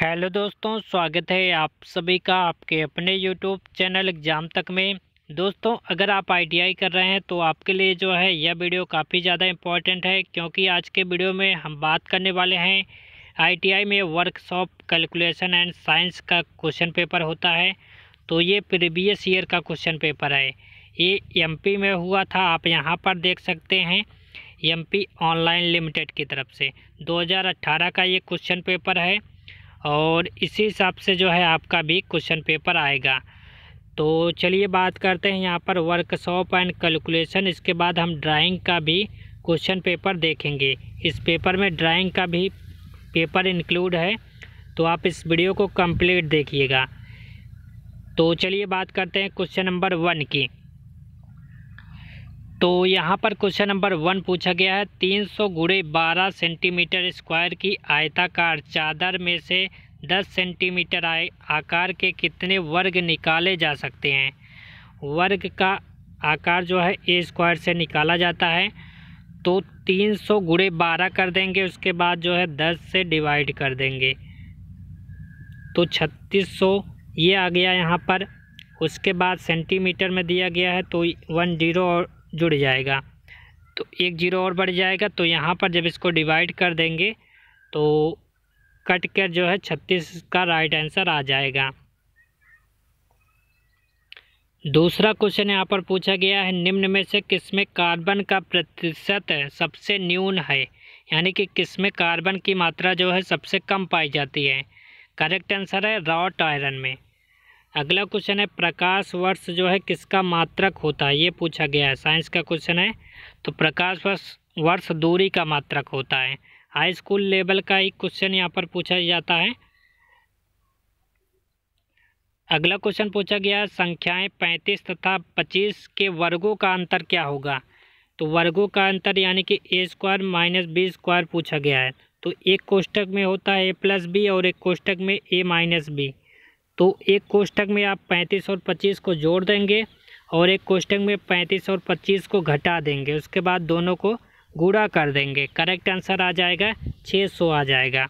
hello दोस्तों स्वागत है आप सभी का आपके अपने यूट्यूब चैनल एग्ज़ाम तक में दोस्तों अगर आप आईटीआई कर रहे हैं तो आपके लिए जो है यह वीडियो काफ़ी ज़्यादा इम्पॉर्टेंट है क्योंकि आज के वीडियो में हम बात करने वाले हैं आईटीआई में वर्कशॉप कैलकुलेशन एंड साइंस का क्वेश्चन पेपर होता है तो ये प्रीवियस ईयर का क्वेश्चन पेपर है ये एम में हुआ था आप यहाँ पर देख सकते हैं एम ऑनलाइन लिमिटेड की तरफ से दो का ये क्वेश्चन पेपर है और इसी हिसाब से जो है आपका भी क्वेश्चन पेपर आएगा तो चलिए बात करते हैं यहाँ पर वर्कशॉप एंड कैलकुलेशन इसके बाद हम ड्राइंग का भी क्वेश्चन पेपर देखेंगे इस पेपर में ड्राइंग का भी पेपर इंक्लूड है तो आप इस वीडियो को कंप्लीट देखिएगा तो चलिए बात करते हैं क्वेश्चन नंबर वन की तो यहाँ पर क्वेश्चन नंबर वन पूछा गया है तीन सौ गुड़े बारह सेंटीमीटर स्क्वायर की आयताकार चादर में से दस सेंटीमीटर आय आकार के कितने वर्ग निकाले जा सकते हैं वर्ग का आकार जो है ए स्क्वायर से निकाला जाता है तो तीन सौ गुड़े बारह कर देंगे उसके बाद जो है दस से डिवाइड कर देंगे तो छत्तीस सौ ये आ गया यहाँ पर उसके बाद सेंटीमीटर में दिया गया है तो वन जीरो और जुड़ जाएगा तो एक जीरो और बढ़ जाएगा तो यहाँ पर जब इसको डिवाइड कर देंगे तो कट कर जो है छत्तीस का राइट आंसर आ जाएगा दूसरा क्वेश्चन यहाँ पर पूछा गया है निम्न में से किसमें कार्बन का प्रतिशत सबसे न्यून है यानी कि किसमें कार्बन की मात्रा जो है सबसे कम पाई जाती है करेक्ट आंसर है रॉट आयरन में अगला क्वेश्चन है प्रकाश वर्ष जो है किसका मात्रक होता है ये पूछा गया है साइंस का क्वेश्चन है तो प्रकाश वर्ष वर्ष दूरी का मात्रक होता है हाई स्कूल लेवल का एक क्वेश्चन यहाँ पर पूछा जाता है अगला क्वेश्चन पूछा गया है संख्याएँ पैंतीस तथा पच्चीस के वर्गों का अंतर क्या होगा तो वर्गों का अंतर यानी कि A square minus B square पूछा गया है तो एक कोष्टक में होता है ए प्लस बी और एक कोष्टक में ए माइनस बी तो एक कोष्टक में आप पैंतीस और पच्चीस को जोड़ देंगे और एक कोष्टक में पैंतीस और पच्चीस को घटा देंगे उसके बाद दोनों को गुड़ा कर देंगे करेक्ट आंसर आ जाएगा छः सौ आ जाएगा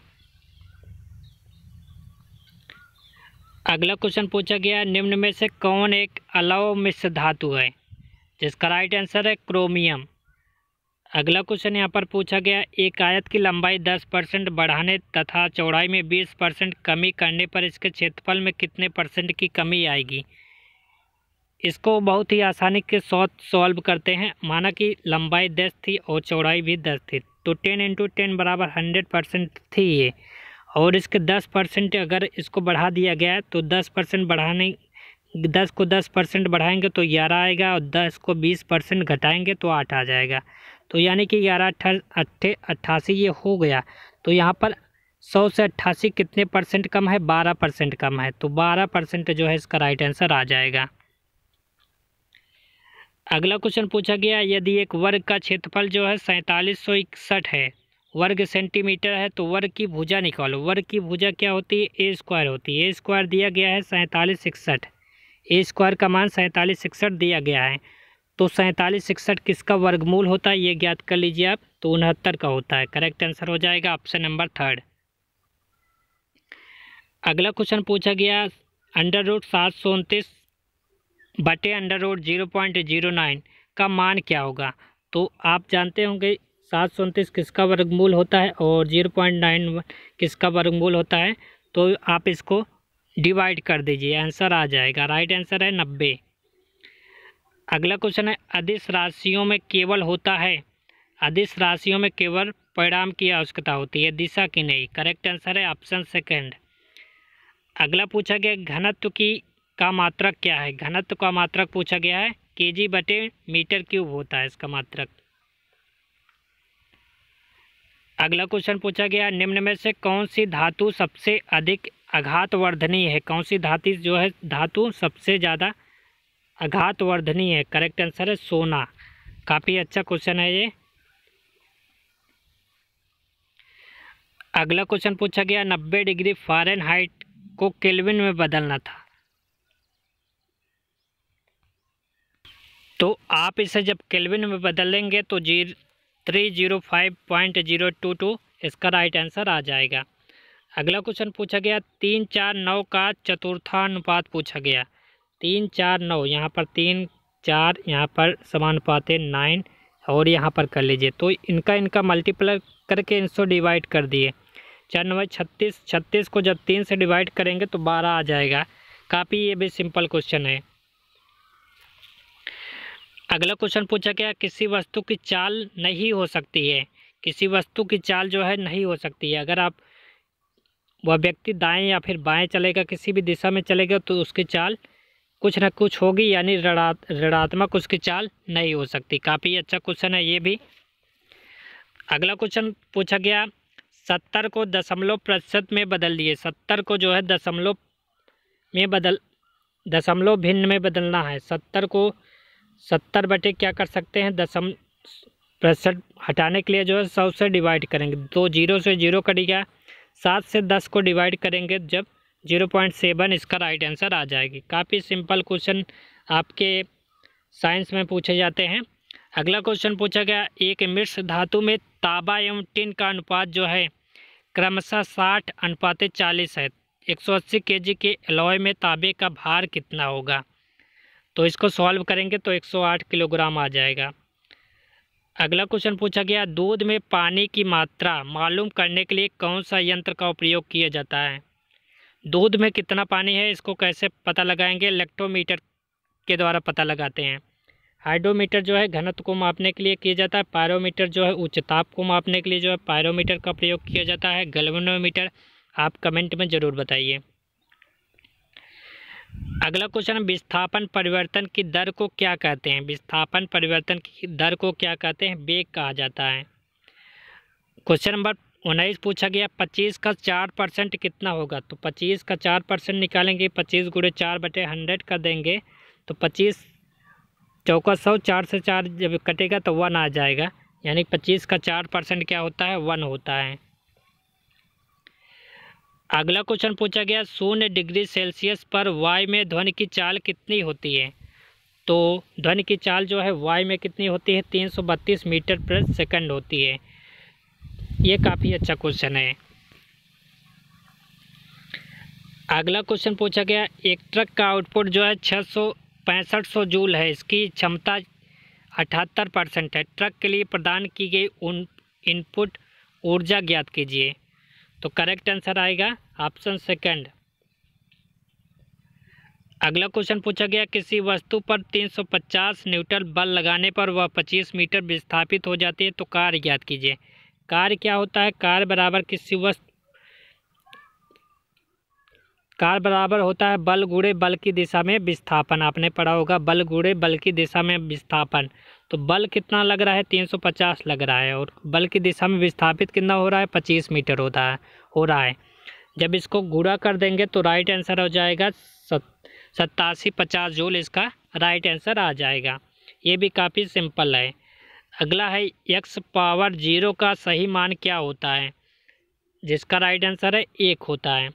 अगला क्वेश्चन पूछा गया निम्न में से कौन एक अलाव मिश्र धातु है जिसका राइट आंसर है क्रोमियम अगला क्वेश्चन यहाँ पर पूछा गया एक आयत की लंबाई 10 परसेंट बढ़ाने तथा चौड़ाई में 20 परसेंट कमी करने पर इसके क्षेत्रफल में कितने परसेंट की कमी आएगी इसको बहुत ही आसानी के साथ सॉल्व करते हैं माना कि लंबाई 10 थी और चौड़ाई भी 10 थी तो 10 इंटू टेन बराबर हंड्रेड परसेंट थी ये और इसके 10 परसेंट अगर इसको बढ़ा दिया गया तो दस परसेंट बढ़ाने दस को दस परसेंट बढ़ाएंगे तो ग्यारह आएगा और दस को बीस परसेंट घटाएँगे तो आठ आ जाएगा तो यानी कि ग्यारह अट्ठा अट्ठे अट्ठासी ये हो गया तो यहाँ पर सौ से अट्ठासी कितने परसेंट कम है बारह परसेंट कम है तो बारह परसेंट जो है इसका राइट आंसर आ जाएगा अगला क्वेश्चन पूछा गया यदि एक वर्ग का क्षेत्रफल जो है सैंतालीस सौ इकसठ है वर्ग सेंटीमीटर है तो वर्ग की भुजा निकालो वर्ग की भुजा क्या होती है ए स्क्वायर होती है ए स्क्वायर दिया गया है सैंतालीस इकसठ ए स्क्वायर का मान सैंतालीस इकसठ दिया गया है तो सैंतालीस इकसठ किसका वर्गमूल होता है ये ज्ञात कर लीजिए आप तो उनहत्तर का होता है करेक्ट आंसर हो जाएगा ऑप्शन नंबर थर्ड अगला क्वेश्चन पूछा गया अंडर रोड सात सौ उनतीस बटे under root zero point zero nine का मान क्या होगा तो आप जानते होंगे सात सौ उनतीस किसका वर्गमूल होता है और जीरो पॉइंट नाइन किसका वर्गमूल होता है तो आप इसको डिवाइड कर दीजिए आंसर आ जाएगा राइट आंसर है नब्बे अगला क्वेश्चन है अधिस राशियों में केवल होता है अधिस राशियों में केवल परिणाम की आवश्यकता होती है दिशा की नहीं करेक्ट आंसर है ऑप्शन सेकंड अगला पूछा गया घनत्व की का मात्रक क्या है घनत्व का मात्रक पूछा गया है जी बटे मीटर क्यूब होता है इसका मात्रक अगला क्वेश्चन पूछा गया निम्न में से कौन सी धातु सबसे अधिक वर्धनी है कौन सी धाति जो है धातु सबसे ज़्यादा वर्धनी है करेक्ट आंसर है सोना काफ़ी अच्छा क्वेश्चन है ये अगला क्वेश्चन पूछा गया नब्बे डिग्री फॉरन हाइट को केल्विन में बदलना था तो आप इसे जब केल्विन में बदलेंगे तो zero three zero five point zero two two इसका राइट आंसर आ जाएगा अगला क्वेश्चन पूछा गया तीन चार नौ का चतुर्थानुपात पूछा गया तीन चार नौ यहाँ पर तीन चार यहाँ पर समानुपात है नाइन और यहाँ पर कर लीजिए तो इनका इनका मल्टीप्लर करके इनसे डिवाइड कर दिए चार नब्बे छत्तीस छत्तीस को जब तीन से डिवाइड करेंगे तो बारह आ जाएगा काफ़ी ये भी सिंपल क्वेश्चन है अगला क्वेश्चन पूछा गया किसी वस्तु की चाल नहीं हो सकती है किसी वस्तु की चाल जो है नहीं हो सकती है अगर आप वह व्यक्ति दाएं या फिर बाएं चलेगा किसी भी दिशा में चलेगा तो उसकी चाल कुछ ना कुछ होगी यानी ऋणात्मक उसकी चाल नहीं हो सकती काफ़ी अच्छा क्वेश्चन है ये भी अगला क्वेश्चन पूछा गया सत्तर को दशमलव प्रतिशत में बदल दिए सत्तर को जो है दशमलव में बदल दशमलव भिन्न में बदलना है सत्तर को सत्तर बटे क्या कर सकते हैं दशम प्रतिशत हटाने के लिए जो है सौ से डिवाइड करेंगे दो जीरो से जीरो कट गया सात से दस को डिवाइड करेंगे जब जीरो पॉइंट सेवन इसका राइट आंसर आ जाएगी काफ़ी सिंपल क्वेश्चन आपके साइंस में पूछे जाते हैं अगला क्वेश्चन पूछा गया एक मिश्र धातु में ताबा एवं टिन का अनुपात जो है क्रमशः साठ अनुपात चालीस है एक सौ अस्सी के जी के अलॉय में ताबे का भार कितना होगा तो इसको सॉल्व करेंगे तो आठ किलोग्राम आ जाएगा अगला क्वेश्चन पूछा गया दूध में पानी की मात्रा मालूम करने के लिए कौन सा यंत्र का उपयोग किया जाता है दूध में कितना पानी है इसको कैसे पता लगाएंगे इलेक्ट्रोमीटर के द्वारा पता लगाते हैं हाइड्रोमीटर जो है घनत्व को मापने के लिए किया जाता है पायरोमीटर जो है उच्च ताप को मापने के लिए जो है पायरोमीटर का प्रयोग किया जाता है गलवनोमीटर आप कमेंट में ज़रूर बताइए अगला क्वेश्चन विस्थापन परिवर्तन की दर को क्या कहते हैं विस्थापन परिवर्तन की दर को क्या कहते हैं बेग कहा जाता है क्वेश्चन नंबर उन्नीस पूछा गया पच्चीस का चार परसेंट कितना होगा तो पच्चीस का चार परसेंट निकालेंगे पच्चीस गुड़े चार बटे हंड्रेड कर देंगे तो पच्चीस चौका सौ चार से चार जब कटेगा तो वन आ जाएगा यानी पच्चीस का चार परसेंट क्या होता है वन होता है अगला क्वेश्चन पूछा गया शून्य डिग्री सेल्सियस पर वाई में ध्वनि की चाल कितनी होती है तो ध्वनि की चाल जो है वाई में कितनी होती है बत्तीस मीटर पर सेकंड होती है ये काफ़ी अच्छा क्वेश्चन है अगला क्वेश्चन पूछा गया एक ट्रक का आउटपुट जो है छः सौ पैंसठ सौ जूल है इसकी क्षमता अठहत्तर परसेंट है ट्रक के लिए प्रदान की गई उन इनपुट ऊर्जा ज्ञात कीजिए तो करेक्ट आंसर आएगा ऑप्शन सेकंड अगला क्वेश्चन पूछा गया किसी वस्तु पर 350 न्यूटन बल लगाने पर वह 25 मीटर विस्थापित हो जाती है तो कार्य याद कीजिए कार्य क्या होता है कार्य बराबर किसी वस्तु कार बराबर होता है बल गुड़े बल की दिशा में विस्थापन आपने पढ़ा होगा बल गुड़े बल की दिशा में विस्थापन तो बल कितना लग रहा है 350 लग रहा है और बल की दिशा में विस्थापित कितना हो रहा है 25 मीटर होता है हो रहा है जब इसको गुड़ा कर देंगे तो राइट आंसर हो जाएगा सत सत्तासी पचास जोल इसका राइट आंसर आ जाएगा ये भी काफ़ी सिंपल है अगला है एक्स पावर जीरो का सही मान क्या होता है जिसका राइट आंसर है एक होता है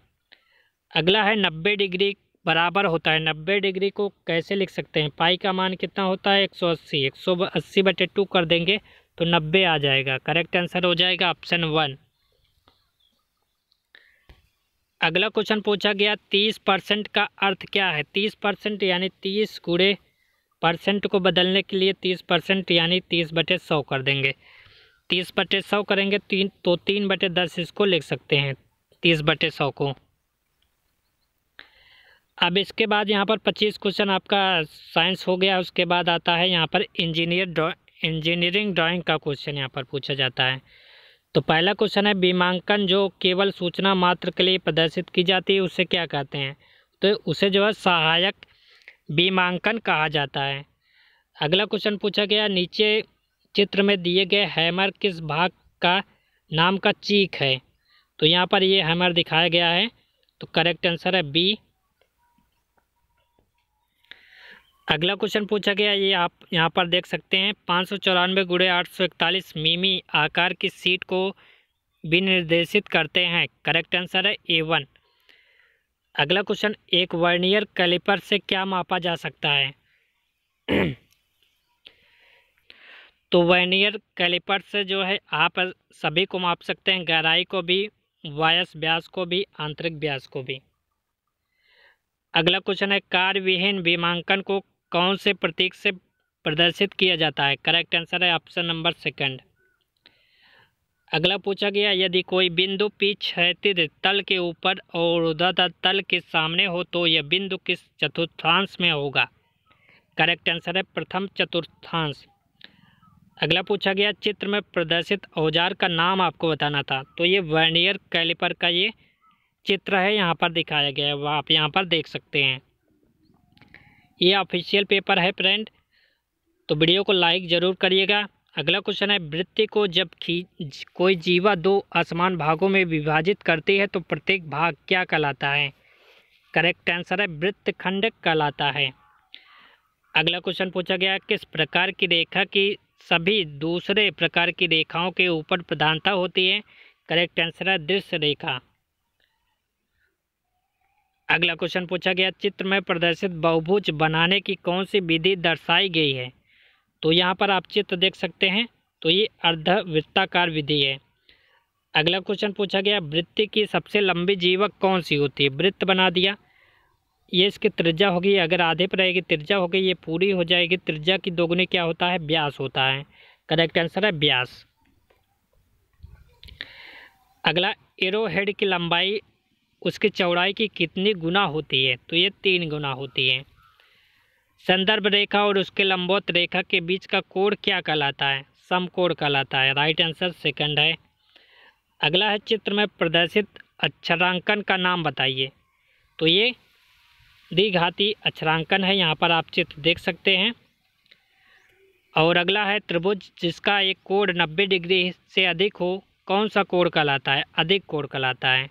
अगला है नब्बे डिग्री बराबर होता है नब्बे डिग्री को कैसे लिख सकते हैं पाई का मान कितना होता है एक सौ अस्सी एक सौ अस्सी बटे टू कर देंगे तो नब्बे आ जाएगा करेक्ट आंसर हो जाएगा ऑप्शन वन अगला क्वेश्चन पूछा गया तीस परसेंट का अर्थ क्या है तीस परसेंट यानी तीस कूड़े परसेंट को बदलने के लिए तीस परसेंट यानी तीस बटे सौ कर देंगे तीस बटे सौ करेंगे तीन तो तीन बटे दस इसको लिख सकते हैं तीस बटे सौ को अब इसके बाद यहाँ पर पच्चीस क्वेश्चन आपका साइंस हो गया उसके बाद आता है यहाँ पर इंजीनियर इंजीनियरिंग ड्राइंग का क्वेश्चन यहाँ पर पूछा जाता है तो पहला क्वेश्चन है बीमांकन जो केवल सूचना मात्र के लिए प्रदर्शित की जाती है उसे क्या कहते हैं तो उसे जो है सहायक बीमांकन कहा जाता है अगला क्वेश्चन पूछा गया नीचे चित्र में दिए गए हैमर किस भाग का नाम का चीक है तो यहाँ पर ये हैमर दिखाया गया है तो करेक्ट आंसर है बी अगला क्वेश्चन पूछा गया ये आप यहाँ पर देख सकते हैं पाँच सौ चौरानवे गुड़े आठ सौ इकतालीस मीमी आकार की सीट को विनिर्देशित करते हैं करेक्ट आंसर है ए वन अगला क्वेश्चन एक वर्नियर कैलिपर से क्या मापा जा सकता है तो वर्नियर कैलिपर से जो है आप सभी को माप सकते हैं गहराई को भी वायस व्यास को भी आंतरिक व्यास को भी अगला क्वेश्चन है कार विहीन विमांकन को कौन से प्रतीक से प्रदर्शित किया जाता है करेक्ट आंसर है ऑप्शन नंबर सेकंड अगला पूछा गया यदि कोई बिंदु पी क्षैतिज तल के ऊपर और उधर तल के सामने हो तो यह बिंदु किस चतुर्थांश में होगा करेक्ट आंसर है प्रथम चतुर्थांश अगला पूछा गया चित्र में प्रदर्शित औजार का नाम आपको बताना था तो ये वर्नियर कैलिपर का ये चित्र है यहाँ पर दिखाया गया है आप यहाँ पर देख सकते हैं ये ऑफिशियल पेपर है फ्रेंड तो वीडियो को लाइक ज़रूर करिएगा अगला क्वेश्चन है वृत्ति को जब खींच कोई जीवा दो असमान भागों में विभाजित करती है तो प्रत्येक भाग क्या कहलाता है करेक्ट आंसर है वृत्तखंड कहलाता है अगला क्वेश्चन पूछा गया किस प्रकार की रेखा की सभी दूसरे प्रकार की रेखाओं के ऊपर प्रधानता होती है करेक्ट आंसर है दृश्य रेखा अगला क्वेश्चन पूछा गया चित्र में प्रदर्शित बहुभुज बनाने की कौन सी विधि दर्शाई गई है तो यहाँ पर आप चित्र देख सकते हैं तो ये अर्धवृत्ताकार विधि है अगला क्वेश्चन पूछा गया वृत्त की सबसे लंबी जीवक कौन सी होती है वृत्त बना दिया ये इसकी त्रिज्या होगी अगर आधे पर रहेगी त्रिज्या होगी ये पूरी हो जाएगी त्रिज्या की दोगुनी क्या होता है ब्यास होता है करेक्ट आंसर है ब्यास अगला एरोहेड की लंबाई उसकी चौड़ाई की कितनी गुना होती है तो ये तीन गुना होती है संदर्भ रेखा और उसके लंबोत रेखा के बीच का कोण क्या कहलाता है समकोण कहलाता है राइट आंसर सेकंड है अगला है चित्र में प्रदर्शित अक्षरांकन का नाम बताइए तो ये दीघाती अक्षरांकन है यहाँ पर आप चित्र देख सकते हैं और अगला है त्रिभुज जिसका एक कोण 90 डिग्री से अधिक हो कौन सा कोण कहलाता है अधिक कोण कहलाता है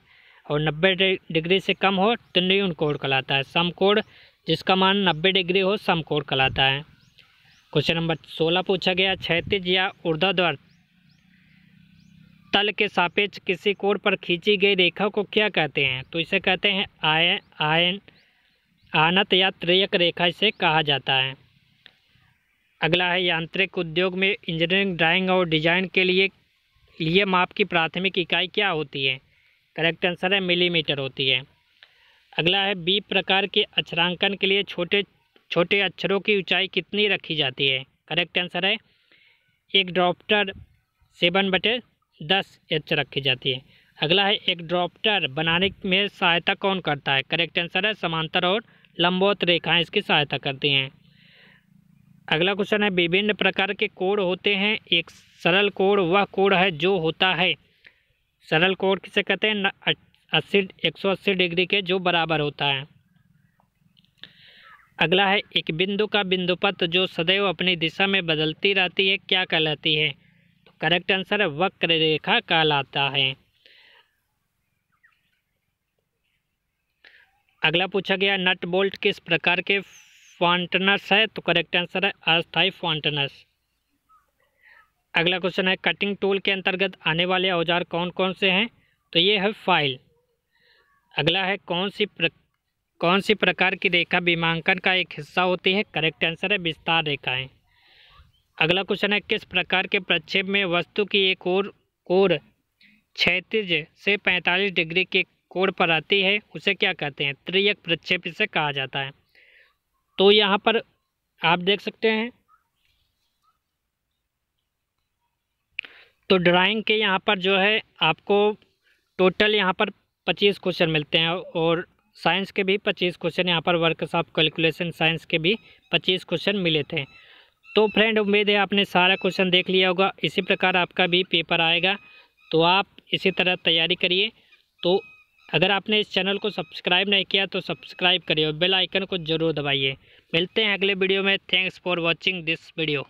और 90 डिग्री से कम हो तिन्यून कोण कहलाता है सम समकोण जिसका मान 90 डिग्री हो सम समकोण कहलाता है क्वेश्चन नंबर सोलह पूछा गया क्षैतिज या ऊर्ध्वाधर तल के सापेक्ष किसी कोण पर खींची गई रेखा को क्या कहते हैं तो इसे कहते हैं आय आयन आनत या त्रेयक रेखा इसे कहा जाता है अगला है यांत्रिक उद्योग में इंजीनियरिंग ड्राइंग और डिजाइन के लिए लिए माप की प्राथमिक इकाई क्या होती है करेक्ट आंसर है मिलीमीटर होती है अगला है बी प्रकार के अक्षरांकन के लिए छोटे छोटे अक्षरों की ऊंचाई कितनी रखी जाती है करेक्ट आंसर है एक ड्रॉप्टर सेवन बटे दस एच रखी जाती है अगला है एक ड्रॉप्टर बनाने में सहायता कौन करता है करेक्ट आंसर है समांतर और लंबोत रेखाएं इसकी सहायता करती हैं अगला क्वेश्चन है विभिन्न प्रकार के कोड होते हैं एक सरल कोड वह कोड है जो होता है सरल कोण किसे कहते हैं अस्सी एक सौ अस्सी डिग्री के जो बराबर होता है अगला है एक बिंदु का बिंदुपथ जो सदैव अपनी दिशा में बदलती रहती है क्या कहलाती है तो करेक्ट आंसर है वक्र रेखा कहलाता है अगला पूछा गया नट बोल्ट किस प्रकार के फॉन्टनर्स है तो करेक्ट आंसर है अस्थाई फॉन्टनर्स अगला क्वेश्चन है कटिंग टूल के अंतर्गत आने वाले औजार कौन कौन से हैं तो ये है फाइल अगला है कौन सी प्र... कौन सी प्रकार की रेखा बीमांकन का एक हिस्सा होती है करेक्ट आंसर है विस्तार रेखाएं अगला क्वेश्चन है किस प्रकार के प्रक्षेप में वस्तु की एक और कोर क्षैतिज से पैंतालीस डिग्री के कोण पर आती है उसे क्या कहते हैं त्रियक प्रक्षेप इसे कहा जाता है तो यहाँ पर आप देख सकते हैं तो ड्राइंग के यहाँ पर जो है आपको टोटल यहाँ पर पच्चीस क्वेश्चन मिलते हैं और साइंस के भी पच्चीस क्वेश्चन यहाँ पर वर्कशॉप कैलकुलेशन साइंस के भी पच्चीस क्वेश्चन मिले थे तो फ्रेंड उम्मीद है आपने सारा क्वेश्चन देख लिया होगा इसी प्रकार आपका भी पेपर आएगा तो आप इसी तरह तैयारी करिए तो अगर आपने इस चैनल को सब्सक्राइब नहीं किया तो सब्सक्राइब करिए और बेल आइकन को ज़रूर दबाइए मिलते हैं अगले वीडियो में thanks for watching this video